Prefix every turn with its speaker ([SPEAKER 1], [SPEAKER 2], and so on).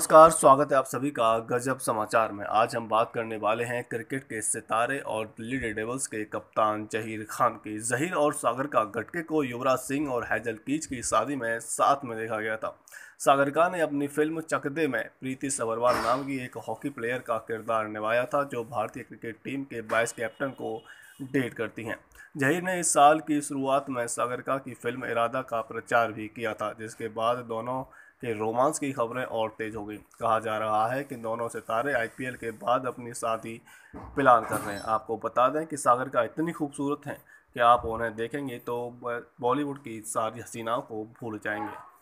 [SPEAKER 1] नमस्कार स्वागत है आप सभी का गजब समाचार में आज हम बात करने वाले हैं क्रिकेट के सितारे और दिल्ली डेडेवल्स के कप्तान जहीर खान की जहीर और सागर का गटके को युवराज सिंह और हैजल कीच की शादी में साथ में देखा गया था सागर खान ने अपनी फिल्म चकदे में प्रीति सबरवाल नाम की एक हॉकी प्लेयर का किरदार निभाया था जो भारतीय क्रिकेट टीम के वाइस कैप्टन को डेट करती हैं जहीर ने इस साल की शुरुआत में सागरका की फिल्म इरादा का प्रचार भी किया था जिसके बाद दोनों के रोमांस की खबरें और तेज हो गई कहा जा रहा है कि दोनों सितारे आईपीएल के बाद अपनी शादी प्लान कर रहे हैं आपको बता दें कि सागर का इतनी खूबसूरत हैं कि आप उन्हें देखेंगे तो बॉलीवुड की सारी हसीनाओं को भूल जाएंगे